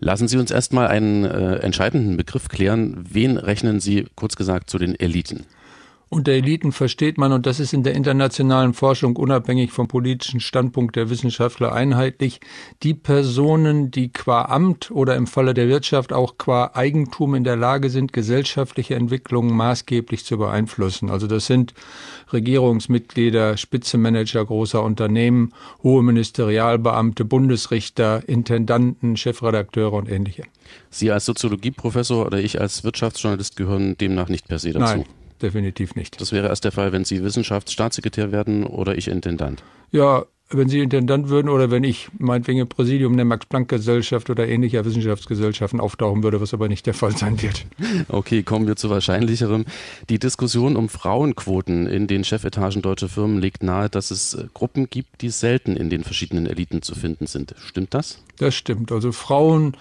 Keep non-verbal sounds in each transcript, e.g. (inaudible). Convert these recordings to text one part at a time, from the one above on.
Lassen Sie uns erstmal einen äh, entscheidenden Begriff klären. Wen rechnen Sie kurz gesagt zu den Eliten? Unter Eliten versteht man, und das ist in der internationalen Forschung unabhängig vom politischen Standpunkt der Wissenschaftler einheitlich, die Personen, die qua Amt oder im Falle der Wirtschaft auch qua Eigentum in der Lage sind, gesellschaftliche Entwicklungen maßgeblich zu beeinflussen. Also das sind Regierungsmitglieder, Spitzenmanager großer Unternehmen, hohe Ministerialbeamte, Bundesrichter, Intendanten, Chefredakteure und ähnliche. Sie als Soziologieprofessor oder ich als Wirtschaftsjournalist gehören demnach nicht per se dazu. Nein definitiv nicht. Das wäre erst der Fall, wenn Sie Wissenschaftsstaatssekretär werden oder ich Intendant. Ja, wenn Sie Intendant würden oder wenn ich meinetwegen im Präsidium der Max-Planck-Gesellschaft oder ähnlicher Wissenschaftsgesellschaften auftauchen würde, was aber nicht der Fall sein wird. (laughs) Okay, kommen wir zu Wahrscheinlicherem. Die Diskussion um Frauenquoten in den Chefetagen deutscher Firmen legt nahe, dass es Gruppen gibt, die selten in den verschiedenen Eliten zu finden sind. Stimmt das? Das stimmt. Also Frauen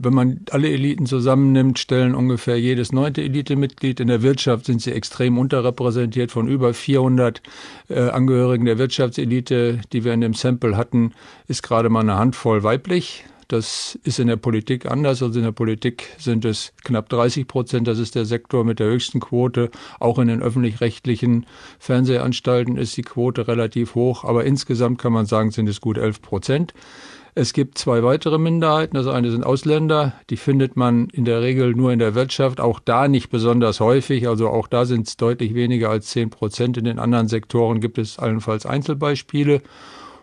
wenn man alle Eliten zusammennimmt, stellen ungefähr jedes neunte Elitemitglied. In der Wirtschaft sind sie extrem unterrepräsentiert. Von über 400 äh, Angehörigen der Wirtschaftselite, die wir in dem Sample hatten, ist gerade mal eine Handvoll weiblich. Das ist in der Politik anders. Also in der Politik sind es knapp 30 Prozent. Das ist der Sektor mit der höchsten Quote. Auch in den öffentlich-rechtlichen Fernsehanstalten ist die Quote relativ hoch. Aber insgesamt kann man sagen, sind es gut 11 Prozent. Es gibt zwei weitere Minderheiten. Das eine sind Ausländer. Die findet man in der Regel nur in der Wirtschaft, auch da nicht besonders häufig. Also auch da sind es deutlich weniger als 10 Prozent. In den anderen Sektoren gibt es allenfalls Einzelbeispiele.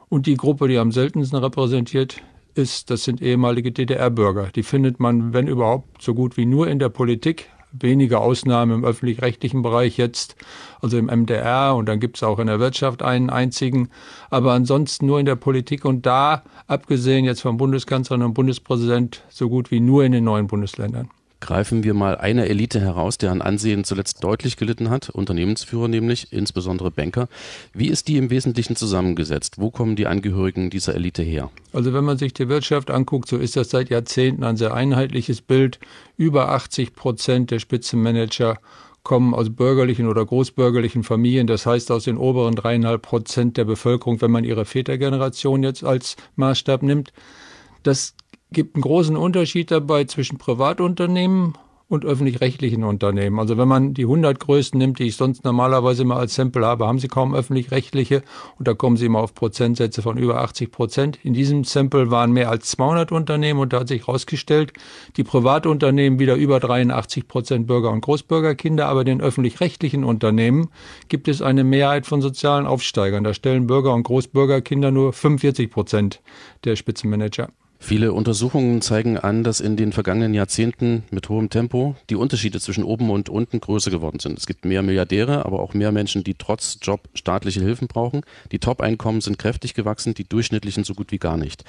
Und die Gruppe, die am seltensten repräsentiert ist, das sind ehemalige DDR-Bürger. Die findet man, wenn überhaupt, so gut wie nur in der Politik, wenige Ausnahmen im öffentlich-rechtlichen Bereich jetzt, also im MDR und dann gibt es auch in der Wirtschaft einen einzigen, aber ansonsten nur in der Politik und da, abgesehen jetzt vom Bundeskanzler und Bundespräsident, so gut wie nur in den neuen Bundesländern. Greifen wir mal eine Elite heraus, deren Ansehen zuletzt deutlich gelitten hat, Unternehmensführer nämlich, insbesondere Banker. Wie ist die im Wesentlichen zusammengesetzt? Wo kommen die Angehörigen dieser Elite her? Also wenn man sich die Wirtschaft anguckt, so ist das seit Jahrzehnten ein sehr einheitliches Bild. Über 80 Prozent der Spitzenmanager kommen aus bürgerlichen oder großbürgerlichen Familien, das heißt aus den oberen dreieinhalb Prozent der Bevölkerung, wenn man ihre Vätergeneration jetzt als Maßstab nimmt. Das gibt einen großen Unterschied dabei zwischen Privatunternehmen und öffentlich-rechtlichen Unternehmen. Also wenn man die 100 größten nimmt, die ich sonst normalerweise immer als Sample habe, haben sie kaum öffentlich-rechtliche und da kommen sie immer auf Prozentsätze von über 80 Prozent. In diesem Sample waren mehr als 200 Unternehmen und da hat sich herausgestellt, die Privatunternehmen wieder über 83 Prozent Bürger- und Großbürgerkinder, aber den öffentlich-rechtlichen Unternehmen gibt es eine Mehrheit von sozialen Aufsteigern. Da stellen Bürger- und Großbürgerkinder nur 45 Prozent der Spitzenmanager. Viele Untersuchungen zeigen an, dass in den vergangenen Jahrzehnten mit hohem Tempo die Unterschiede zwischen oben und unten größer geworden sind. Es gibt mehr Milliardäre, aber auch mehr Menschen, die trotz Job staatliche Hilfen brauchen. Die Top-Einkommen sind kräftig gewachsen, die durchschnittlichen so gut wie gar nicht.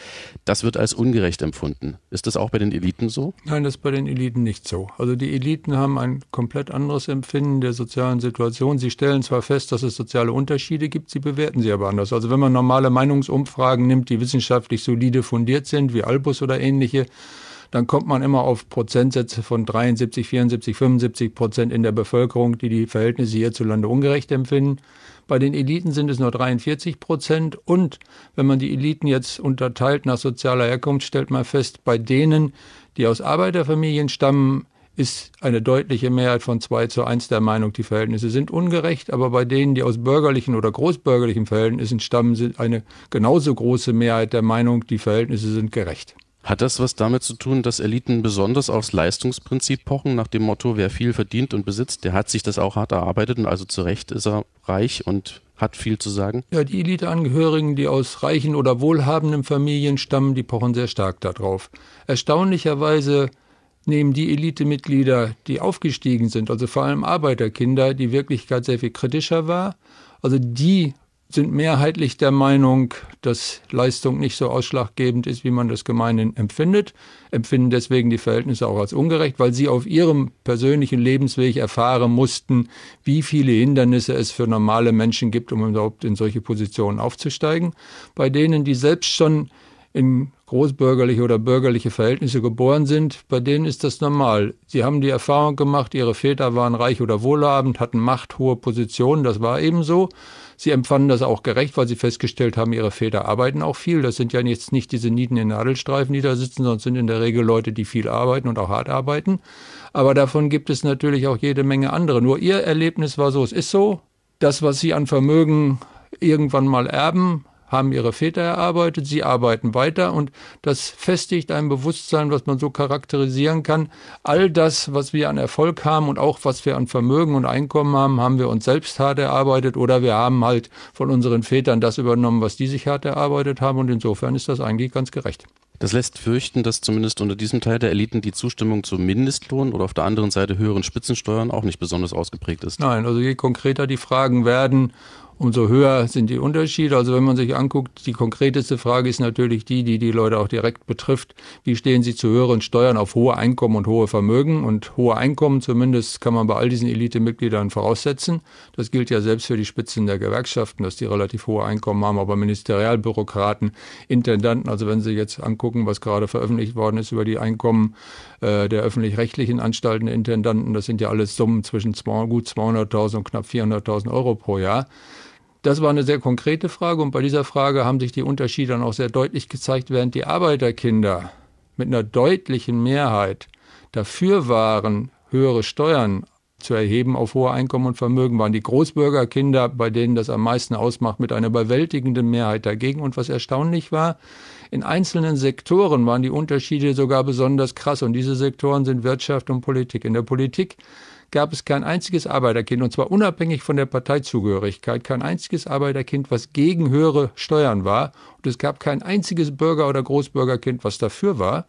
Das wird als ungerecht empfunden. Ist das auch bei den Eliten so? Nein, das ist bei den Eliten nicht so. Also die Eliten haben ein komplett anderes Empfinden der sozialen Situation. Sie stellen zwar fest, dass es soziale Unterschiede gibt, sie bewerten sie aber anders. Also wenn man normale Meinungsumfragen nimmt, die wissenschaftlich solide fundiert sind, wie Albus oder ähnliche, dann kommt man immer auf Prozentsätze von 73, 74, 75 Prozent in der Bevölkerung, die die Verhältnisse hierzulande ungerecht empfinden. Bei den Eliten sind es nur 43 Prozent. Und wenn man die Eliten jetzt unterteilt nach sozialer Herkunft, stellt man fest, bei denen, die aus Arbeiterfamilien stammen, ist eine deutliche Mehrheit von 2 zu 1 der Meinung, die Verhältnisse sind ungerecht, aber bei denen, die aus bürgerlichen oder großbürgerlichen Verhältnissen stammen, sind eine genauso große Mehrheit der Meinung, die Verhältnisse sind gerecht. Hat das was damit zu tun, dass Eliten besonders aufs Leistungsprinzip pochen, nach dem Motto, wer viel verdient und besitzt, der hat sich das auch hart erarbeitet und also zu Recht ist er reich und hat viel zu sagen? Ja, die Eliteangehörigen, die aus reichen oder wohlhabenden Familien stammen, die pochen sehr stark darauf. Erstaunlicherweise nehmen die Elitemitglieder, die aufgestiegen sind, also vor allem Arbeiterkinder, die Wirklichkeit sehr viel kritischer war. Also die sind mehrheitlich der Meinung, dass Leistung nicht so ausschlaggebend ist, wie man das gemeinhin empfindet, empfinden deswegen die Verhältnisse auch als ungerecht, weil sie auf ihrem persönlichen Lebensweg erfahren mussten, wie viele Hindernisse es für normale Menschen gibt, um überhaupt in solche Positionen aufzusteigen. Bei denen, die selbst schon in großbürgerliche oder bürgerliche Verhältnisse geboren sind, bei denen ist das normal. Sie haben die Erfahrung gemacht, ihre Väter waren reich oder wohlhabend, hatten Macht, hohe Positionen, das war eben so. Sie empfanden das auch gerecht, weil sie festgestellt haben, ihre Väter arbeiten auch viel. Das sind ja jetzt nicht diese Nieten in Nadelstreifen, die da sitzen, sondern sind in der Regel Leute, die viel arbeiten und auch hart arbeiten. Aber davon gibt es natürlich auch jede Menge andere. Nur ihr Erlebnis war so, es ist so, das, was sie an Vermögen irgendwann mal erben, haben ihre Väter erarbeitet, sie arbeiten weiter und das festigt ein Bewusstsein, was man so charakterisieren kann. All das, was wir an Erfolg haben und auch was wir an Vermögen und Einkommen haben, haben wir uns selbst hart erarbeitet oder wir haben halt von unseren Vätern das übernommen, was die sich hart erarbeitet haben und insofern ist das eigentlich ganz gerecht. Das lässt fürchten, dass zumindest unter diesem Teil der Eliten die Zustimmung zum Mindestlohn oder auf der anderen Seite höheren Spitzensteuern auch nicht besonders ausgeprägt ist. Nein, also je konkreter die Fragen werden, umso höher sind die Unterschiede. Also wenn man sich anguckt, die konkreteste Frage ist natürlich die, die die Leute auch direkt betrifft. Wie stehen sie zu höheren Steuern auf hohe Einkommen und hohe Vermögen? Und hohe Einkommen zumindest kann man bei all diesen Elitemitgliedern voraussetzen. Das gilt ja selbst für die Spitzen der Gewerkschaften, dass die relativ hohe Einkommen haben, aber Ministerialbürokraten, Intendanten, also wenn Sie jetzt angucken, was gerade veröffentlicht worden ist über die Einkommen äh, der öffentlich-rechtlichen Anstalten, Intendanten, das sind ja alles Summen zwischen zwei, gut 200.000 und knapp 400.000 Euro pro Jahr. Das war eine sehr konkrete Frage und bei dieser Frage haben sich die Unterschiede dann auch sehr deutlich gezeigt, während die Arbeiterkinder mit einer deutlichen Mehrheit dafür waren, höhere Steuern zu erheben auf hohe Einkommen und Vermögen, waren die Großbürgerkinder, bei denen das am meisten ausmacht, mit einer überwältigenden Mehrheit dagegen. Und was erstaunlich war, in einzelnen Sektoren waren die Unterschiede sogar besonders krass. Und diese Sektoren sind Wirtschaft und Politik. In der Politik gab es kein einziges Arbeiterkind, und zwar unabhängig von der Parteizugehörigkeit, kein einziges Arbeiterkind, was gegen höhere Steuern war. Und es gab kein einziges Bürger- oder Großbürgerkind, was dafür war.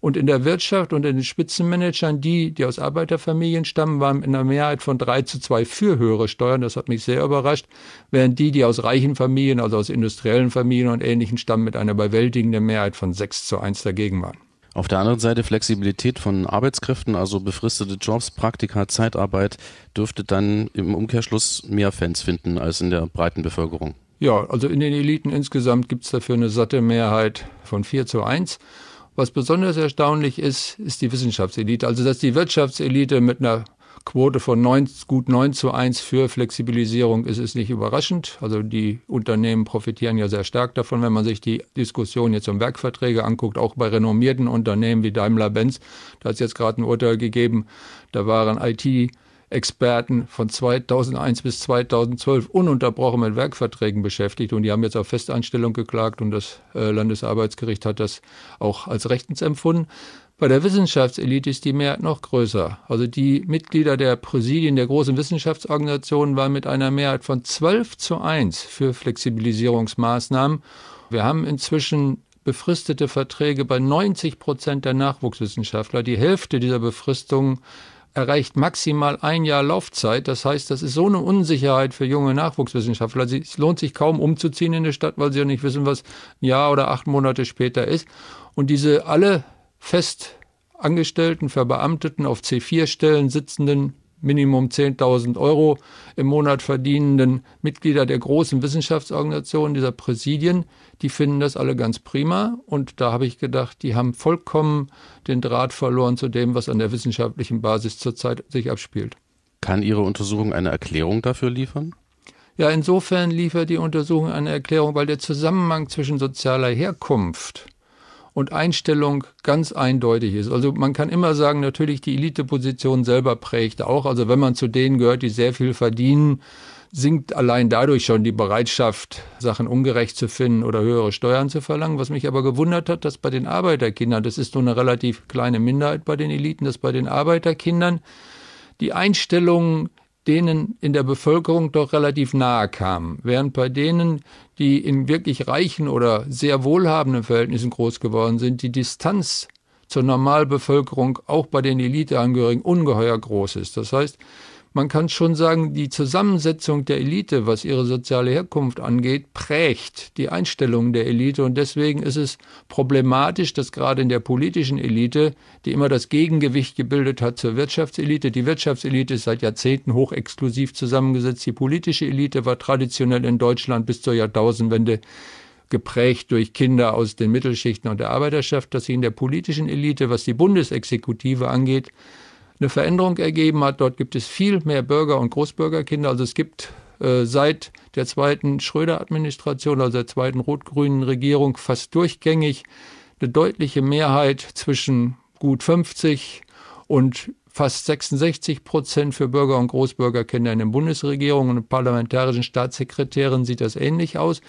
Und in der Wirtschaft und in den Spitzenmanagern, die, die aus Arbeiterfamilien stammen, waren in einer Mehrheit von drei zu zwei für höhere Steuern. Das hat mich sehr überrascht. Während die, die aus reichen Familien, also aus industriellen Familien und ähnlichen stammen, mit einer überwältigenden Mehrheit von sechs zu eins dagegen waren. Auf der anderen Seite Flexibilität von Arbeitskräften, also befristete Jobs, Praktika, Zeitarbeit, dürfte dann im Umkehrschluss mehr Fans finden als in der breiten Bevölkerung. Ja, also in den Eliten insgesamt gibt es dafür eine satte Mehrheit von 4 zu 1. Was besonders erstaunlich ist, ist die Wissenschaftselite. Also, dass die Wirtschaftselite mit einer Quote von 9, gut 9 zu 1 für Flexibilisierung ist es nicht überraschend. Also die Unternehmen profitieren ja sehr stark davon, wenn man sich die Diskussion jetzt um Werkverträge anguckt, auch bei renommierten Unternehmen wie Daimler-Benz. Da hat es jetzt gerade ein Urteil gegeben, da waren IT- Experten von 2001 bis 2012 ununterbrochen mit Werkverträgen beschäftigt und die haben jetzt auf Festanstellung geklagt und das äh, Landesarbeitsgericht hat das auch als rechtens empfunden. Bei der Wissenschaftselite ist die Mehrheit noch größer. Also die Mitglieder der Präsidien der großen Wissenschaftsorganisationen waren mit einer Mehrheit von 12 zu 1 für Flexibilisierungsmaßnahmen. Wir haben inzwischen befristete Verträge bei 90 Prozent der Nachwuchswissenschaftler. Die Hälfte dieser Befristungen erreicht maximal ein Jahr Laufzeit. Das heißt, das ist so eine Unsicherheit für junge Nachwuchswissenschaftler. Es lohnt sich kaum umzuziehen in der Stadt, weil sie ja nicht wissen, was ein Jahr oder acht Monate später ist. Und diese alle fest Angestellten, Verbeamteten, auf C4-Stellen sitzenden Minimum 10.000 Euro im Monat verdienenden Mitglieder der großen Wissenschaftsorganisationen, dieser Präsidien, die finden das alle ganz prima. Und da habe ich gedacht, die haben vollkommen den Draht verloren zu dem, was an der wissenschaftlichen Basis zurzeit sich abspielt. Kann Ihre Untersuchung eine Erklärung dafür liefern? Ja, insofern liefert die Untersuchung eine Erklärung, weil der Zusammenhang zwischen sozialer Herkunft und Einstellung ganz eindeutig ist. Also man kann immer sagen, natürlich die Eliteposition selber prägt auch. Also wenn man zu denen gehört, die sehr viel verdienen, sinkt allein dadurch schon die Bereitschaft, Sachen ungerecht zu finden oder höhere Steuern zu verlangen. Was mich aber gewundert hat, dass bei den Arbeiterkindern, das ist nur eine relativ kleine Minderheit bei den Eliten, dass bei den Arbeiterkindern die Einstellung denen in der Bevölkerung doch relativ nahe kamen, während bei denen, die in wirklich reichen oder sehr wohlhabenden Verhältnissen groß geworden sind, die Distanz zur Normalbevölkerung auch bei den Eliteangehörigen ungeheuer groß ist. Das heißt, man kann schon sagen, die Zusammensetzung der Elite, was ihre soziale Herkunft angeht, prägt die Einstellung der Elite. Und deswegen ist es problematisch, dass gerade in der politischen Elite, die immer das Gegengewicht gebildet hat zur Wirtschaftselite, die Wirtschaftselite ist seit Jahrzehnten hochexklusiv zusammengesetzt. Die politische Elite war traditionell in Deutschland bis zur Jahrtausendwende geprägt durch Kinder aus den Mittelschichten und der Arbeiterschaft, dass sie in der politischen Elite, was die Bundesexekutive angeht, eine Veränderung ergeben hat. Dort gibt es viel mehr Bürger- und Großbürgerkinder. Also es gibt äh, seit der zweiten Schröder-Administration, also der zweiten rot-grünen Regierung, fast durchgängig eine deutliche Mehrheit zwischen gut 50 und fast 66 Prozent für Bürger- und Großbürgerkinder in den Bundesregierungen und parlamentarischen Staatssekretären sieht das ähnlich aus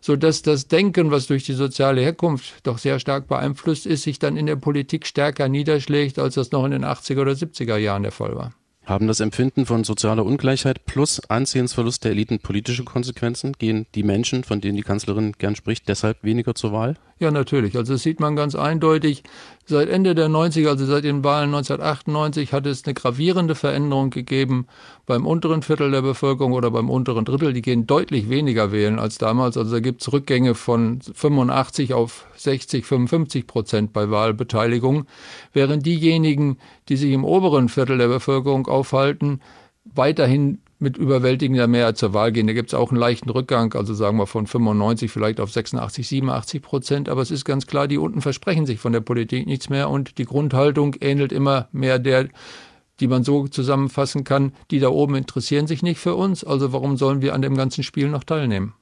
sodass das Denken, was durch die soziale Herkunft doch sehr stark beeinflusst ist, sich dann in der Politik stärker niederschlägt, als das noch in den 80er oder 70er Jahren der Fall war. Haben das Empfinden von sozialer Ungleichheit plus Anziehungsverlust der Eliten politische Konsequenzen? Gehen die Menschen, von denen die Kanzlerin gern spricht, deshalb weniger zur Wahl? Ja, natürlich. Also das sieht man ganz eindeutig. Seit Ende der 90er, also seit den Wahlen 1998, hat es eine gravierende Veränderung gegeben beim unteren Viertel der Bevölkerung oder beim unteren Drittel. Die gehen deutlich weniger wählen als damals. Also da gibt es Rückgänge von 85 auf 60, 55 Prozent bei Wahlbeteiligung, während diejenigen, die sich im oberen Viertel der Bevölkerung aufhalten, weiterhin mit überwältigender Mehrheit zur Wahl gehen. Da gibt es auch einen leichten Rückgang, also sagen wir von 95 vielleicht auf 86, 87 Prozent. Aber es ist ganz klar, die unten versprechen sich von der Politik nichts mehr und die Grundhaltung ähnelt immer mehr der, die man so zusammenfassen kann, die da oben interessieren sich nicht für uns, also warum sollen wir an dem ganzen Spiel noch teilnehmen?